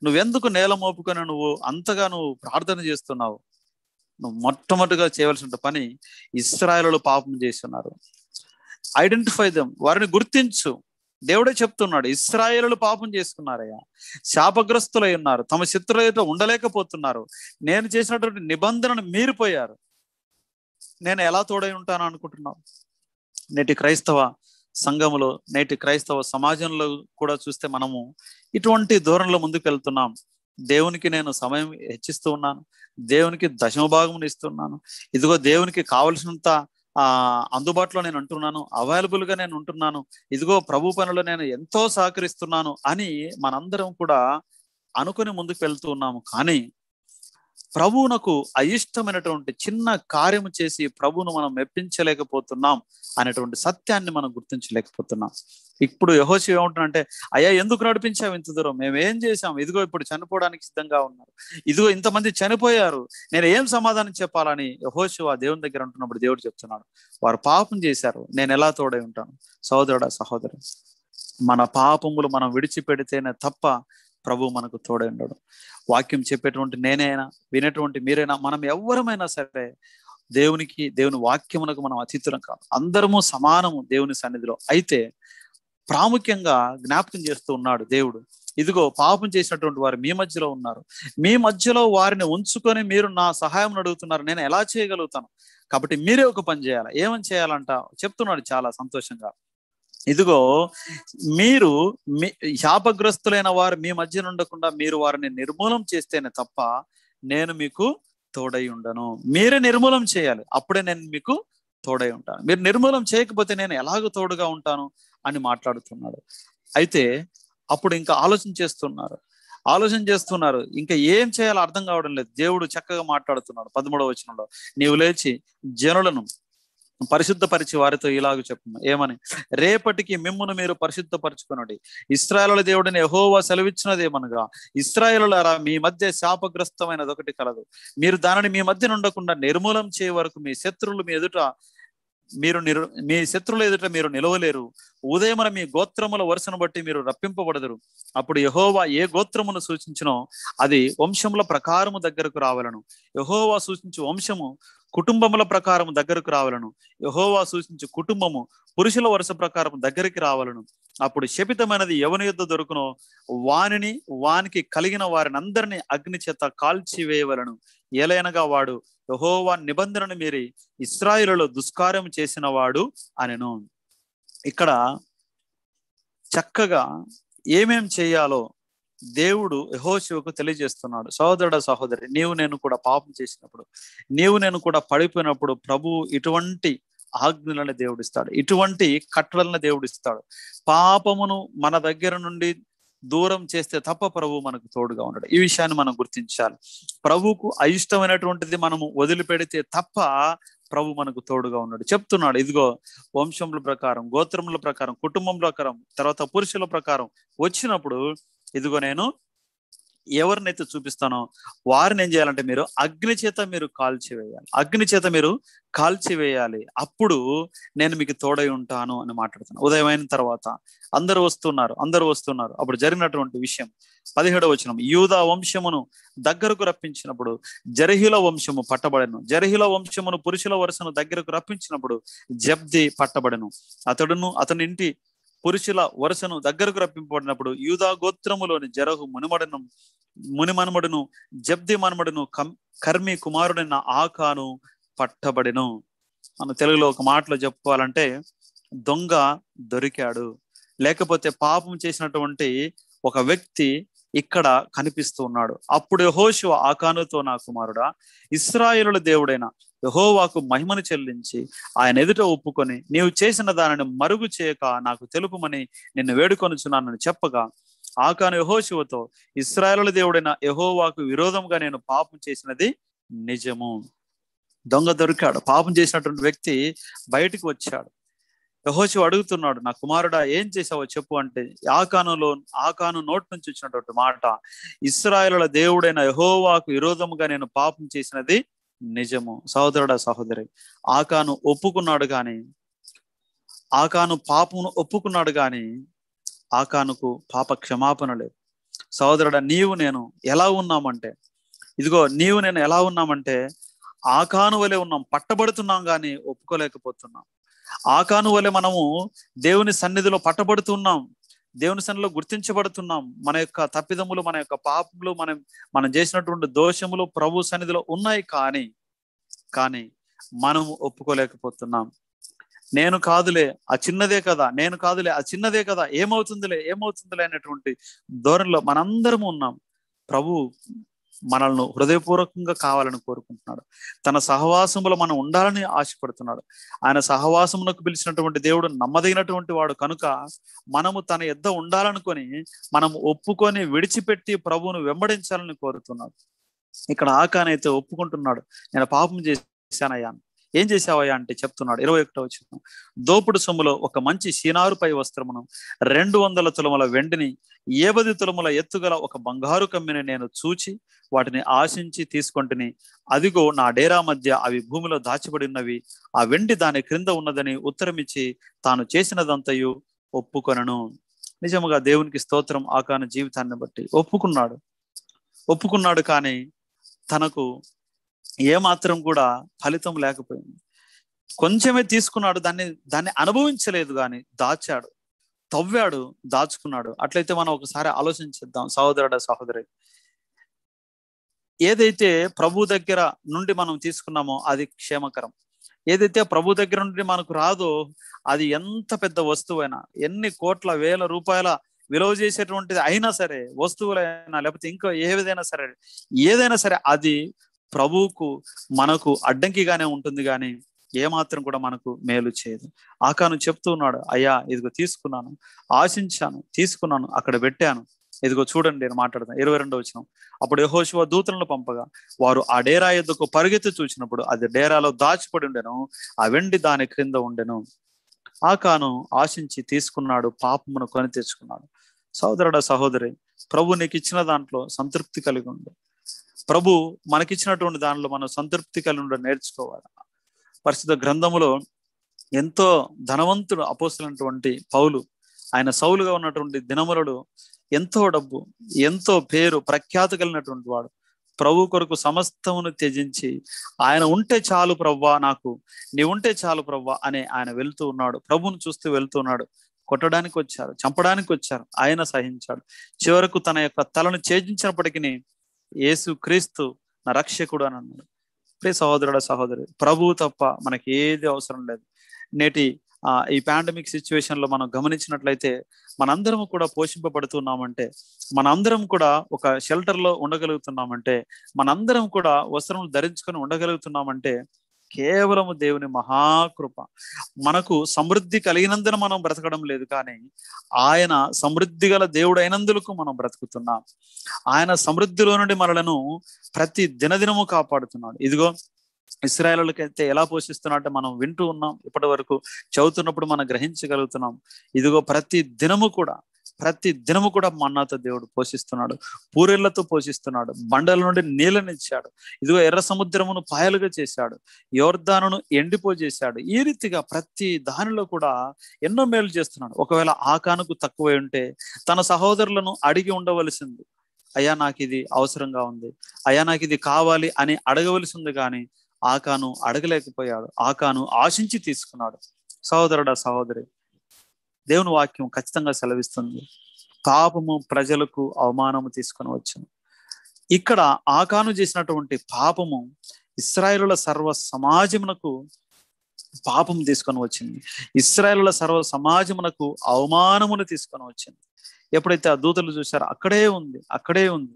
నువ్వెందుకు నేల మోపుకొని నువ్వు అంతగా నువ్వు ప్రార్థన చేస్తున్నావు నువ్వు మొట్టమొదటిగా చేయవలసిన పని ఇస్రాయలు పాపం చేస్తున్నారు ఐడెంటిఫై దెమ్ వారిని గుర్తించు దేవుడే చెప్తున్నాడు ఇస్రాయేలు పాపం చేసుకున్నారయ్యా శాపగ్రస్తులై ఉన్నారు తమ శత్రులతో ఉండలేకపోతున్నారు నేను చేసినటువంటి నిబంధనను మీరిపోయారు నేను ఎలా తోడై ఉంటాను అనుకుంటున్నావు నేటి క్రైస్తవ సంఘములో నేటి క్రైస్తవ సమాజంలో కూడా చూస్తే మనము ఇటువంటి ధోరణిలో ముందుకు వెళ్తున్నాం దేవునికి నేను సమయం హెచ్చిస్తూ ఉన్నాను దేవునికి దశమ భాగం ఇస్తున్నాను ఇదిగో దేవునికి కావలసినంత ఆ అందుబాటులో నేను అంటున్నాను అవైలబుల్ గా నేను ఉంటున్నాను ఇదిగో ప్రభు పనులు నేను ఎంతో సహకరిస్తున్నాను అని మనందరం కూడా అనుకుని ముందుకు వెళ్తూ ఉన్నాము కానీ ప్రభువునకు అయిష్టమైనటువంటి చిన్న కార్యము చేసి ప్రభువును మనం మెప్పించలేకపోతున్నాం అనేటువంటి సత్యాన్ని మనం గుర్తించలేకపోతున్నాం ఇప్పుడు యహోశి ఏమంటున్నంటే అయ్యా ఎందుకు నడిపించావు ఇంత దూరం మేము ఏం చేసాం ఇదిగో ఇప్పుడు చనిపోవడానికి సిద్ధంగా ఉన్నారు ఇదిగో ఇంతమంది చనిపోయారు నేను ఏం సమాధానం చెప్పాలని ఆ దేవుని దగ్గర ఉంటున్నప్పుడు దేవుడు చెప్తున్నాడు వారు పాపం చేశారు నేను ఎలా తోడై ఉంటాను సహోదరుడా సహోదరు మన పాపములు మనం విడిచిపెడితేనే తప్ప ప్రభు మనకు తోడైండడం వాక్యం చెప్పేటువంటి నేనైనా వినేటువంటి మీరైనా మనం ఎవరమైనా సరే దేవునికి దేవుని వాక్యమునకు మనం అతిథులం కాదు అందరము సమానము దేవుని సన్నిధిలో అయితే ప్రాముఖ్యంగా జ్ఞాపకం చేస్తూ ఉన్నాడు దేవుడు ఇదిగో పాపం చేసినటువంటి వారు మీ మధ్యలో ఉన్నారు మీ మధ్యలో వారిని ఉంచుకొని మీరు నా సహాయం అడుగుతున్నారు నేను ఎలా చేయగలుగుతాను కాబట్టి మీరే ఒక పని చేయాలి ఏమని చేయాలంట చెప్తున్నాడు చాలా సంతోషంగా ఇదిగో మీరు మీ శాపగ్రస్తులైన వారు మీ మధ్య ఉండకుండా మీరు వారిని నిర్మూలం చేస్తేనే తప్ప నేను మీకు తోడై ఉండను మీరే నిర్మూలం చేయాలి అప్పుడే నేను మీకు తోడై ఉంటాను మీరు నిర్మూలం చేయకపోతే నేను ఎలాగ తోడుగా ఉంటాను అని మాట్లాడుతున్నాడు అయితే అప్పుడు ఇంకా ఆలోచన చేస్తున్నారు ఆలోచన చేస్తున్నారు ఇంకా ఏం చేయాలో అర్థం కావడం లేదు దేవుడు చక్కగా మాట్లాడుతున్నాడు పదమూడవ వచనంలో నీవు లేచి జనులను పరిశుద్ధపరిచి వారితో ఇలాగ చెప్పు ఏమని రేపటికి మిమ్మును మీరు పరిశుద్ధపరచుకునండి ఇస్రాయల దేవుడిని ఎహోవా ఏమనగా ఇస్రాయలులారా మీ మధ్య శాపగ్రస్తమైనది ఒకటి కలదు మీరు దానిని మీ మధ్య ఉండకుండా నిర్మూలం చేయ వరకు మీ శత్రువులు మీ ఎదుట మీరు నిరు మీ శత్రువుల ఎదుట మీరు నిలవలేరు ఉదయమున మీ గోత్రముల వరుసను బట్టి మీరు రప్పింపబడదురు అప్పుడు యహోవా ఏ గోత్రమును సూచించినో అది వంశముల ప్రకారము దగ్గరకు రావలను యహోవా సూచించు వంశము కుటుంబముల ప్రకారం దగ్గరకు రావాలను యహోవా సూచించే కుటుంబము పురుషుల వరుస ప్రకారం దగ్గరికి రావాలను అప్పుడు శపితమైనది ఎవని యుద్ధ దొరుకునో వానిని వానికి కలిగిన వారిని అందరినీ అగ్ని చేత కాల్చివేయవలను ఏలైనగా వాడు యహోవా నిబంధనను మీరి ఇస్రాయిలలో దుష్కార్యం చేసిన వాడు అనెను ఇక్కడ చక్కగా ఏమేం చేయాలో దేవుడు యహోశివకు తెలియజేస్తున్నాడు సహోదరుడ సహోదరి నీవు నేను కూడా పాపం చేసినప్పుడు నీవు నేను కూడా పడిపోయినప్పుడు ప్రభు ఇటువంటి ఆజ్ఞలను దేవుడిస్తాడు ఇటువంటి కట్టడలను దేవుడిస్తాడు పాపమును మన దగ్గర నుండి దూరం చేస్తే తప్ప ప్రభు మనకు తోడుగా ఉన్నాడు ఈ విషయాన్ని మనం గుర్తించాలి ప్రభుకు అయిష్టమైనటువంటిది మనము వదిలిపెడితే తప్ప ప్రభు మనకు తోడుగా ఉన్నాడు చెప్తున్నాడు ఇదిగో వంశముల ప్రకారం గోత్రముల ప్రకారం కుటుంబం ప్రకారం తర్వాత పురుషుల ప్రకారం వచ్చినప్పుడు ఇదిగో నేను ఎవరినైతే చూపిస్తానో వారిని ఏం చేయాలంటే మీరు అగ్ని చేత మీరు కాల్చివేయాలి అగ్ని చేత మీరు కాల్చివేయాలి అప్పుడు నేను మీకు తోడై ఉంటాను అని మాట్లాడుతున్నాను ఉదయం అయిన తర్వాత అందరు వస్తున్నారు అందరు వస్తున్నారు అప్పుడు జరిగినటువంటి విషయం పదిహేడవ వచనం యూదా వంశమును దగ్గరకు రప్పించినప్పుడు జరహిల వంశము పట్టబడను జరహిల వంశమును పురుషుల వరుసను దగ్గరకు రప్పించినప్పుడు జబ్ది పట్టబడను అతడును అతని ఇంటి పురుషుల వరుసను దగ్గరకు రప్పింపబడినప్పుడు యూదా గోత్రములోని జరహు మునిమడను మునిమనుమడును జబ్ది మనుమడును కర్మి కుమారుడైన ఆకాను పట్టబడిను మన తెలుగులో ఒక మాటలో చెప్పుకోవాలంటే దొంగ దొరికాడు లేకపోతే పాపం చేసినటువంటి ఒక వ్యక్తి ఇక్కడ కనిపిస్తూ ఉన్నాడు అప్పుడు హోషు ఆకానుతో నా కుమారుడా ఇస్రాయేలుల దేవుడైన యహోవాకు మహిమను చెల్లించి ఆయన ఎదుట ఒప్పుకొని నీవు చేసిన దానిని మరుగు చేయక నాకు తెలుపుమని నిన్ను వేడుకొనుచున్నానని చెప్పగా ఆకాను యహోశివతో ఇస్రాయల దేవుడైన యహోవాకు విరోధంగా నేను పాపం చేసినది నిజము దొంగ దొరికాడు పాపం చేసినటువంటి వ్యక్తి బయటకు వచ్చాడు యహోశివ అడుగుతున్నాడు నా కుమారుడా ఏం చేసావో చెప్పు అంటే ఆకానులో ఆకాను నోటి నుంచి వచ్చినటువంటి మాట ఇస్రాయల దేవుడైన యహోవాకు విరోధముగా నేను పాపం చేసినది నిజము సహోదరుడ సహోదరి ఆకాను ఒప్పుకున్నాడు కానీ ఆకాను పాపమును ఒప్పుకున్నాడు కానీ ఆకానుకు పాప క్షమాపణ లేదు సహోదరుడ నీవు నేను ఎలా ఉన్నామంటే ఇదిగో నీవు నేను ఎలా ఉన్నామంటే ఆకాను వలె ఉన్నాం పట్టబడుతున్నాం కానీ ఒప్పుకోలేకపోతున్నాం ఆకాను వలె మనము దేవుని సన్నిధిలో పట్టబడుతున్నాం దేవుని సన్నిలో గుర్తించబడుతున్నాం మన యొక్క తప్పిదములు మన యొక్క పాపములు మనం మనం చేసినటువంటి దోషములు ప్రభు సన్నిధిలో ఉన్నాయి కానీ కానీ మనం ఒప్పుకోలేకపోతున్నాం నేను కాదులే ఆ చిన్నదే కదా నేను కాదులే ఆ చిన్నదే కదా ఏమవుతుందిలే ఏమవుతుందిలే అనేటువంటి ధోరణిలో మనందరము ఉన్నాం ప్రభు మనల్ని హృదయపూర్వకంగా కావాలని కోరుకుంటున్నాడు తన సహవాసములో మనం ఉండాలని ఆశపడుతున్నాడు ఆయన సహవాసమునకు పిలిచినటువంటి దేవుడు నమ్మదగినటువంటి వాడు కనుక మనము తన ఎద్ద ఉండాలనుకొని మనం ఒప్పుకొని విడిచిపెట్టి ప్రభువును వెంబడించాలని కోరుతున్నాడు ఇక్కడ ఆకానైతే ఒప్పుకుంటున్నాడు నేను పాపం చేశానయ్యాను ఏం చేసావయ్యా అంటే చెప్తున్నాడు ఇరవై ఒకటో వచ్చిన దోపుడు సొమ్ములో ఒక మంచి సీనారుపై వస్త్రమును రెండు వందల తులముల వెండిని ఏబది తులముల ఎత్తుగల ఒక బంగారు కమ్మిని నేను చూచి వాటిని ఆశించి తీసుకొంటిని అదిగో నా డేరా మధ్య అవి భూమిలో దాచిబడినవి ఆ వెండి దాని క్రింద ఉన్నదని ఉత్తరమిచ్చి తాను చేసినదంతయు ఒప్పుకొనను నిజముగా దేవునికి స్తోత్రం ఆకాన జీవితాన్ని బట్టి ఒప్పుకున్నాడు ఒప్పుకున్నాడు కానీ తనకు ఏమాత్రం కూడా ఫలితం లేకపోయింది కొంచెమే తీసుకున్నాడు దాన్ని దాన్ని అనుభవించలేదు కానీ దాచాడు తవ్వాడు దాచుకున్నాడు అట్లయితే మనం ఒకసారి ఆలోచించిద్దాం సహోదరుడ సహోదరి ఏదైతే ప్రభు దగ్గర నుండి మనం తీసుకున్నామో అది క్షేమకరం ఏదైతే ప్రభు దగ్గర నుండి మనకు రాదో అది ఎంత పెద్ద వస్తువైనా ఎన్ని కోట్ల వేల రూపాయల విలువ చేసేటువంటిది అయినా సరే వస్తువులైనా లేకపోతే ఇంకా విధైనా సరే ఏదైనా సరే అది ప్రభువుకు మనకు అడ్డంకిగానే ఉంటుంది కానీ ఏమాత్రం కూడా మనకు మేలు చేయదు ఆకాను చెప్తూ ఉన్నాడు అయ్యా ఇదిగో తీసుకున్నాను ఆశించాను తీసుకున్నాను అక్కడ పెట్టాను ఇదిగో చూడండి నేను మాట్లాడతాను ఇరవై రెండో వచ్చిన అప్పుడు యహోశివ దూతలను పంపగా వారు ఆ డేరా ఎద్దుకు పరిగెత్తి చూసినప్పుడు అది డేరాలో దాచిపడి ఉండెను ఆ వెండి దాని క్రింద ఉండెను ఆకాను ఆశించి తీసుకున్నాడు పాపమును కొని తెచ్చుకున్నాడు సోదరుడ సహోదరి ప్రభు నీకు ఇచ్చిన దాంట్లో సంతృప్తి కలిగి ఉండు ప్రభు మనకిచ్చినటువంటి దానిలో మనం సంతృప్తి కలిగి నేర్చుకోవాలి పరిస్థితి గ్రంథములో ఎంతో ధనవంతుడు అపోసినటువంటి పౌలు ఆయన సౌలుగా ఉన్నటువంటి దినములలో ఎంతో డబ్బు ఎంతో పేరు ప్రఖ్యాత కలిగినటువంటి వాడు ప్రభు కొరకు సమస్తమును త్యజించి ఆయన ఉంటే చాలు ప్రవ్వా నాకు నీ ఉంటే చాలు ప్రవ్వా అని ఆయన వెళ్తూ ఉన్నాడు ప్రభును చూస్తూ వెళ్తూ ఉన్నాడు కొట్టడానికి వచ్చారు చంపడానికి వచ్చారు ఆయన సహించాడు చివరకు తన యొక్క తలను ఛేదించినప్పటికీ యేసు క్రీస్తు నా రక్షకుడు అని అన్నాడు ప్రే సహోదరుడు సహోదరి ప్రభువు తప్ప మనకి ఏది అవసరం లేదు నేటి ఈ పాండమిక్ సిచ్యువేషన్లో మనం గమనించినట్లయితే మనందరం కూడా పోషింపబడుతున్నామంటే మనందరం కూడా ఒక షెల్టర్లో ఉండగలుగుతున్నామంటే మనందరం కూడా వస్త్రములు ధరించుకొని ఉండగలుగుతున్నామంటే కేవలము దేవుని మహాకృప మనకు సమృద్ధి కలిగినందున మనం బ్రతకడం లేదు కానీ ఆయన సమృద్ధి గల దేవుడైనందులకు మనం బ్రతుకుతున్నాం ఆయన సమృద్ధిలో నుండి మనలను ప్రతి దినదినము కాపాడుతున్నాడు ఇదిగో ఇస్రాయలకైతే ఎలా పోషిస్తున్నట్టు మనం వింటూ ఉన్నాం ఇప్పటి వరకు చదువుతున్నప్పుడు మనం గ్రహించగలుగుతున్నాం ఇదిగో ప్రతి దినము కూడా ప్రతి దినము కూడా మన్నాతో దేవుడు పోషిస్తున్నాడు పూరెళ్లతో పోషిస్తున్నాడు బండల నుండి నీళ్ళనిచ్చాడు ఇదిగో ఎర్ర సముద్రమును పాయలుగా చేశాడు యోర్ధానును ఎండిపోజేశాడు ఈ రీతిగా ప్రతి దానిలో కూడా ఎన్నో మేలు చేస్తున్నాడు ఒకవేళ ఆకానుకు తక్కువై ఉంటే తన సహోదరులను అడిగి ఉండవలసింది అయ్యా నాకు ఇది అవసరంగా ఉంది అయ్యా నాకు ఇది కావాలి అని అడగవలసింది కానీ ఆకాను అడగలేకపోయాడు ఆకాను ఆశించి తీసుకున్నాడు సహోదరుడా సహోదరి దేవుని వాక్యం ఖచ్చితంగా సెలవిస్తుంది పాపము ప్రజలకు అవమానము తీసుకొని వచ్చును ఇక్కడ ఆకాను చేసినటువంటి పాపము ఇస్రాయలుల సర్వ సమాజమునకు పాపం తీసుకొని వచ్చింది ఇస్రాయలుల సర్వ సమాజమునకు అవమానమును తీసుకొని వచ్చింది ఎప్పుడైతే ఆ దూతలు చూశారో అక్కడే ఉంది అక్కడే ఉంది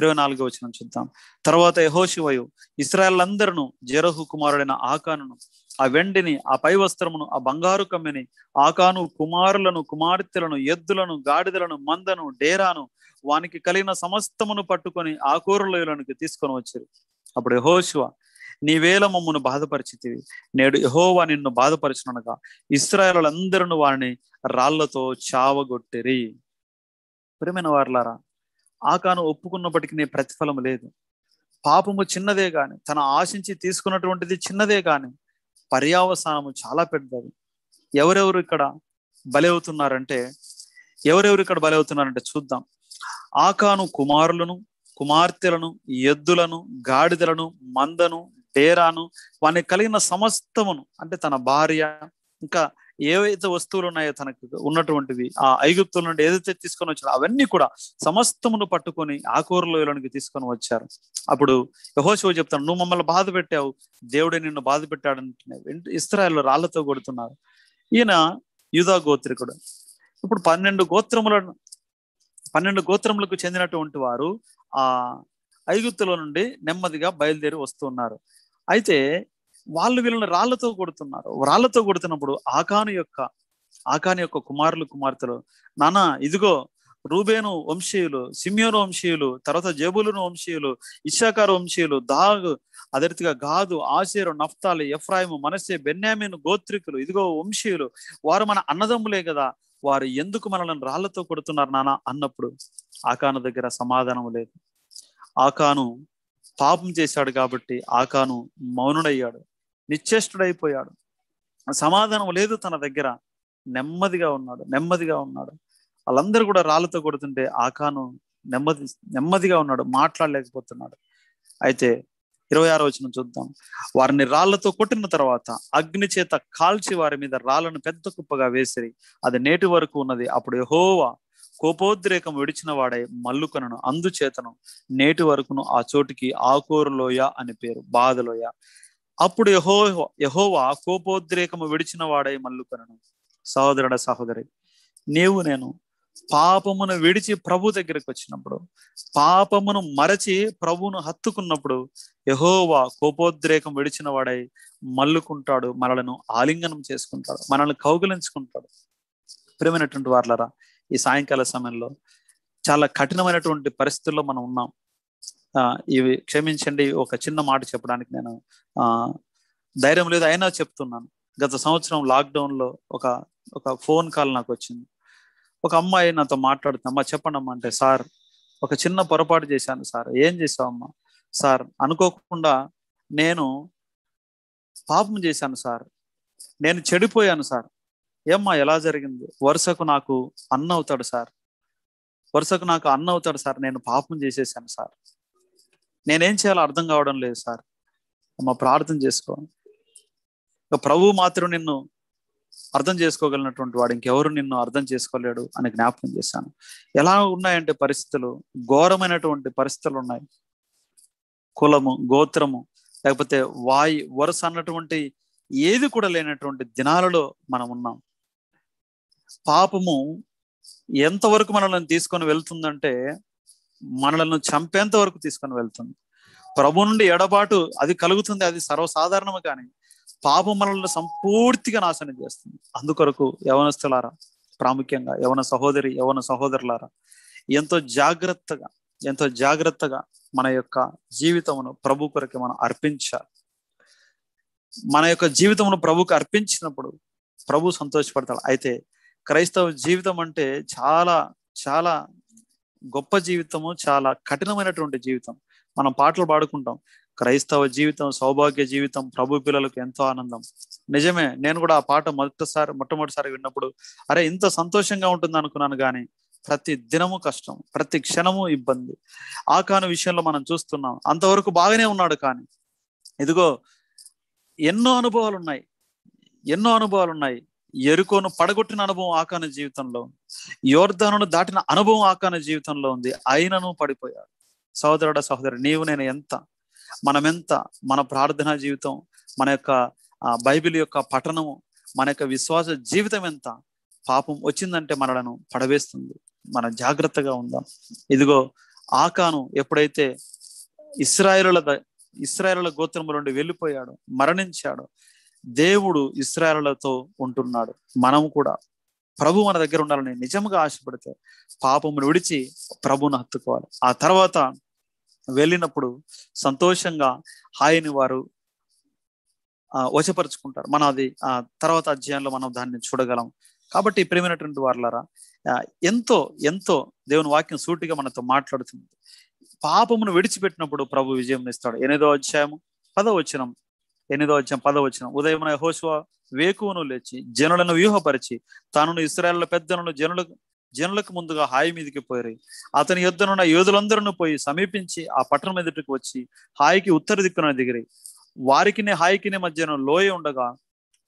ఇరవై నాలుగో వచ్చిన చూద్దాం తర్వాత యహోశివయు ఇస్రాయల్ అందరును జరహు కుమారుడైన ఆకాను ఆ వెండిని ఆ పై వస్త్రమును ఆ బంగారు కమ్మిని ఆకాను కుమారులను కుమార్తెలను ఎద్దులను గాడిదలను మందను డేరాను వానికి కలిగిన సమస్తమును పట్టుకొని ఆ కూరలోయలోనికి తీసుకొని వచ్చారు అప్పుడు యహోశివ నీవేల మమ్మను బాధపరిచితివి నేడు యహోవా నిన్ను బాధపరిచినగా ఇస్రాయలందరూ వారిని రాళ్లతో చావగొట్టిరి ప్రియమైన వారులారా ఆకాను ఒప్పుకున్నప్పటికీ ప్రతిఫలం లేదు పాపము చిన్నదే కానీ తన ఆశించి తీసుకున్నటువంటిది చిన్నదే కానీ పర్యావసానము చాలా పెద్దది ఎవరెవరు ఇక్కడ బలవుతున్నారంటే ఎవరెవరు ఇక్కడ బలవుతున్నారంటే చూద్దాం ఆకాను కుమారులను కుమార్తెలను ఎద్దులను గాడిదలను మందను డేరాను వాని కలిగిన సమస్తమును అంటే తన భార్య ఇంకా ఏవైతే వస్తువులు ఉన్నాయో తనకు ఉన్నటువంటివి ఆ ఐగుప్తుల నుండి ఏదైతే తీసుకొని వచ్చారో అవన్నీ కూడా సమస్తమును పట్టుకొని ఆకూరలోయలోనికి తీసుకొని వచ్చారు అప్పుడు యహోశివ చెప్తాను నువ్వు మమ్మల్ని బాధ పెట్టావు దేవుడే నిన్ను బాధ అంటున్నావు ఇస్రాయల్ రాళ్లతో కొడుతున్నారు ఈయన యూదా గోత్రికుడు ఇప్పుడు పన్నెండు గోత్రముల పన్నెండు గోత్రములకు చెందినటువంటి వారు ఆ ఐగుప్తుల నుండి నెమ్మదిగా బయలుదేరి వస్తున్నారు అయితే వాళ్ళు వీళ్ళని రాళ్లతో కొడుతున్నారు రాళ్లతో కొడుతున్నప్పుడు ఆకాను యొక్క ఆకాని యొక్క కుమారులు కుమార్తెలు నానా ఇదిగో రూబేను వంశీయులు సిమ్యోను వంశీయులు తర్వాత జబులును వంశీయులు ఇషాకారు వంశీయులు దాగ్ అదర్తిగా గాదు ఆశీరు నఫ్తాలు ఎఫ్రాయిము మనసే బెన్యామిను గోత్రికులు ఇదిగో వంశీయులు వారు మన అన్నదమ్ములే కదా వారు ఎందుకు మనల్ని రాళ్లతో కొడుతున్నారు నానా అన్నప్పుడు ఆకాను దగ్గర సమాధానం లేదు ఆకాను పాపం చేశాడు కాబట్టి ఆకాను మౌనుడయ్యాడు నిశ్చేష్టుడైపోయాడు సమాధానం లేదు తన దగ్గర నెమ్మదిగా ఉన్నాడు నెమ్మదిగా ఉన్నాడు వాళ్ళందరూ కూడా రాళ్ళతో కొడుతుంటే ఆకాను నెమ్మది నెమ్మదిగా ఉన్నాడు మాట్లాడలేకపోతున్నాడు అయితే ఇరవై ఆరో వచ్చిన చూద్దాం వారిని రాళ్లతో కొట్టిన తర్వాత అగ్ని చేత కాల్చి వారి మీద రాళ్లను పెద్ద కుప్పగా వేసిరి అది నేటి వరకు ఉన్నది అప్పుడు యహోవా కోపోద్రేకం విడిచిన వాడే మల్లుకనను అందుచేతను నేటి వరకును ఆ చోటికి ఆకూరులోయ అని పేరు బాధలోయ అప్పుడు యహో యహోవా కోపోద్రేకము విడిచిన వాడై మల్లుకొనను సహోదరుడ సహోదరి నీవు నేను పాపమును విడిచి ప్రభు దగ్గరికి వచ్చినప్పుడు పాపమును మరచి ప్రభువును హత్తుకున్నప్పుడు యహోవా కోపోద్రేకం విడిచిన వాడై మల్లుకుంటాడు మనలను ఆలింగనం చేసుకుంటాడు మనల్ని కౌగులించుకుంటాడు ప్రియమైనటువంటి వార్లరా ఈ సాయంకాల సమయంలో చాలా కఠినమైనటువంటి పరిస్థితుల్లో మనం ఉన్నాం ఇవి క్షమించండి ఒక చిన్న మాట చెప్పడానికి నేను ధైర్యం లేదు అయినా చెప్తున్నాను గత సంవత్సరం లాక్డౌన్లో ఒక ఒక ఫోన్ కాల్ నాకు వచ్చింది ఒక అమ్మాయి నాతో మాట్లాడుతుంది అమ్మా చెప్పండి అమ్మా అంటే సార్ ఒక చిన్న పొరపాటు చేశాను సార్ ఏం చేసావమ్మా సార్ అనుకోకుండా నేను పాపం చేశాను సార్ నేను చెడిపోయాను సార్ ఏమ్మా ఎలా జరిగింది వరుసకు నాకు అన్న అవుతాడు సార్ వరుసకు నాకు అన్న అవుతాడు సార్ నేను పాపం చేసేసాను సార్ నేనేం చేయాలో అర్థం కావడం లేదు సార్ అమ్మ ప్రార్థన చేసుకో ప్రభువు ప్రభు మాత్రం నిన్ను అర్థం చేసుకోగలిగినటువంటి వాడు ఇంకెవరు నిన్ను అర్థం చేసుకోలేడు అని జ్ఞాపకం చేశాను ఎలా ఉన్నాయంటే పరిస్థితులు ఘోరమైనటువంటి పరిస్థితులు ఉన్నాయి కులము గోత్రము లేకపోతే వాయి వరుస అన్నటువంటి ఏది కూడా లేనటువంటి దినాలలో మనం ఉన్నాం పాపము ఎంతవరకు మనల్ని తీసుకొని వెళ్తుందంటే మనలను చంపేంత వరకు తీసుకొని వెళ్తుంది ప్రభు నుండి ఎడబాటు అది కలుగుతుంది అది సర్వసాధారణము కానీ పాపం మనల్ని సంపూర్తిగా నాశనం చేస్తుంది అందుకొరకు యవనస్తులారా ప్రాముఖ్యంగా యవన సహోదరి యవన సహోదరులారా ఎంతో జాగ్రత్తగా ఎంతో జాగ్రత్తగా మన యొక్క జీవితమును ప్రభు కొరకు మనం అర్పించాలి మన యొక్క జీవితమును ప్రభుకి అర్పించినప్పుడు ప్రభు సంతోషపడతాడు అయితే క్రైస్తవ జీవితం అంటే చాలా చాలా గొప్ప జీవితము చాలా కఠినమైనటువంటి జీవితం మనం పాటలు పాడుకుంటాం క్రైస్తవ జీవితం సౌభాగ్య జీవితం ప్రభు పిల్లలకు ఎంతో ఆనందం నిజమే నేను కూడా ఆ పాట మొదటిసారి మొట్టమొదటిసారి విన్నప్పుడు అరే ఇంత సంతోషంగా ఉంటుంది అనుకున్నాను కానీ ప్రతి దినము కష్టం ప్రతి క్షణము ఇబ్బంది ఆకాను విషయంలో మనం చూస్తున్నాం అంతవరకు బాగానే ఉన్నాడు కానీ ఇదిగో ఎన్నో అనుభవాలు ఉన్నాయి ఎన్నో అనుభవాలు ఉన్నాయి ఎరుకోను పడగొట్టిన అనుభవం ఆకాను జీవితంలో యోర్ధనును దాటిన అనుభవం ఆకాన జీవితంలో ఉంది ఆయనను పడిపోయాడు సహోదరుడ సహోదరు నీవు నేను ఎంత మనమెంత మన ప్రార్థనా జీవితం మన యొక్క బైబిల్ యొక్క పఠనము మన యొక్క విశ్వాస జీవితం ఎంత పాపం వచ్చిందంటే మనలను పడవేస్తుంది మన జాగ్రత్తగా ఉందాం ఇదిగో ఆకాను ఎప్పుడైతే ఇస్రాయలుల ఇస్రాయలుల గోత్రము నుండి వెళ్ళిపోయాడు మరణించాడు దేవుడు ఇస్రాయలతో ఉంటున్నాడు మనం కూడా ప్రభు మన దగ్గర ఉండాలని నిజంగా ఆశపడితే పాపమును విడిచి ప్రభును హత్తుకోవాలి ఆ తర్వాత వెళ్ళినప్పుడు సంతోషంగా హాయిని వారు వశపరుచుకుంటారు మనం అది ఆ తర్వాత అధ్యయనంలో మనం దాన్ని చూడగలం కాబట్టి ప్రేమైనటువంటి వారులరా ఎంతో ఎంతో దేవుని వాక్యం సూటిగా మనతో మాట్లాడుతుంది పాపమును విడిచిపెట్టినప్పుడు ప్రభు విజయం ఇస్తాడు ఎనిమిదో అధ్యాయము పదవచనం ఎనిమిదో వచ్చిన పదో వచ్చిన ఉదయం యహోశివ వేకువను లేచి జనులను వ్యూహపరిచి తాను ఇస్రాయల్ పెద్దలను జనులకు జనులకు ముందుగా హాయి మీదకి పోయి అతని యుద్ధనున్న యోధులందరూ పోయి సమీపించి ఆ పట్టణం ఎదుటికి వచ్చి హాయికి ఉత్తర దిక్కున దిగిరి వారికినే హాయికినే మధ్యన లోయ ఉండగా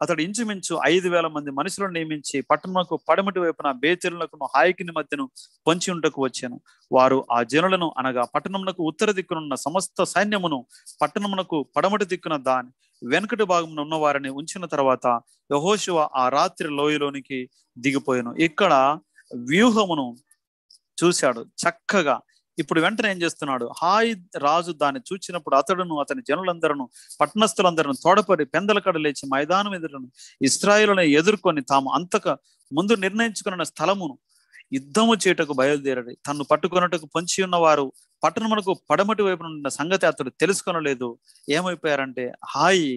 అతడు ఇంచుమించు ఐదు వేల మంది మనుషులను నియమించి పట్టణకు పడమటి వైపున బేతిరులకు హాయికిని మధ్యను పొంచి ఉండకు వచ్చాను వారు ఆ జనులను అనగా పట్టణమునకు ఉత్తర దిక్కునున్న సమస్త సైన్యమును పట్టణమునకు పడమటి దిక్కున దాని వెనుకటి భాగంలో ఉన్న వారిని ఉంచిన తర్వాత యహోశివ ఆ రాత్రి లోయలోనికి దిగిపోయాను ఇక్కడ వ్యూహమును చూశాడు చక్కగా ఇప్పుడు వెంటనే ఏం చేస్తున్నాడు హాయి రాజు దాన్ని చూచినప్పుడు అతడును అతని జనులందరూ పట్టణస్థులందరూ తోడపరి కడ లేచి మైదానం ఎదురును ఇస్రాయిలను ఎదుర్కొని తాము అంతక ముందు నిర్ణయించుకున్న స్థలమును యుద్ధము చేటకు బయలుదేరడు తను పట్టుకున్నట్టుకు పొంచి ఉన్నవారు పట్టణమునకు పడమటి వైపు ఉన్న సంగతి అతడు తెలుసుకొనలేదు ఏమైపోయారంటే హాయి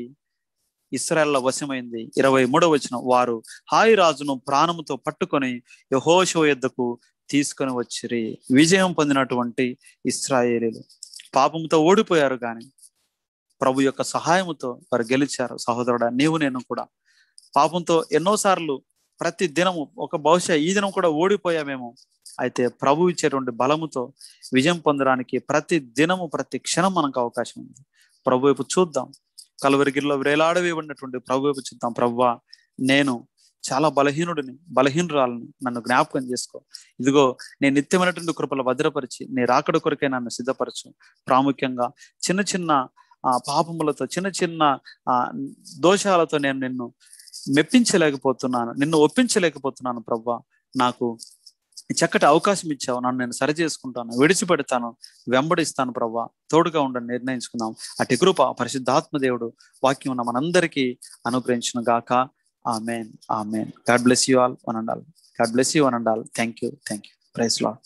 ఇస్రాయల్ల వశమైంది ఇరవై మూడవ వచ్చిన వారు హాయి రాజును ప్రాణముతో పట్టుకొని యహోషో యుద్ధకు తీసుకొని వచ్చిరి విజయం పొందినటువంటి ఇస్రాయేలీలు పాపంతో ఓడిపోయారు కానీ ప్రభు యొక్క సహాయంతో వారు గెలిచారు సహోదరుడా నీవు నేను కూడా పాపంతో ఎన్నోసార్లు ప్రతి దినము ఒక బహుశా ఈ దినం కూడా ఓడిపోయామేమో అయితే ప్రభు ఇచ్చేటువంటి బలముతో విజయం పొందడానికి ప్రతి దినము ప్రతి క్షణం మనకు అవకాశం ఉంది ప్రభు వైపు చూద్దాం కలువరిగిరిలో వేలాడవి ఉన్నటువంటి ప్రభు వైపు చూద్దాం ప్రవ్వా నేను చాలా బలహీనుడిని బలహీనురాలని నన్ను జ్ఞాపకం చేసుకో ఇదిగో నేను నిత్యమైనటువంటి కృపలు భద్రపరిచి నీ రాకడ కొరకే నన్ను సిద్ధపరచు ప్రాముఖ్యంగా చిన్న చిన్న ఆ పాపములతో చిన్న చిన్న ఆ దోషాలతో నేను నిన్ను మెప్పించలేకపోతున్నాను నిన్ను ఒప్పించలేకపోతున్నాను ప్రభా నాకు చక్కటి అవకాశం ఇచ్చావు నన్ను నేను సరి చేసుకుంటాను విడిచిపెడతాను వెంబడిస్తాను ప్రవ్వా తోడుగా ఉండని నిర్ణయించుకున్నాం అటు కృప పరిశుద్ధాత్మ దేవుడు వాక్యం మనందరికీ అనుగ్రహించిన గాక Amen. Amen. God bless you all, one and all. God bless you, one and all. Thank you. Thank you. Praise Lord.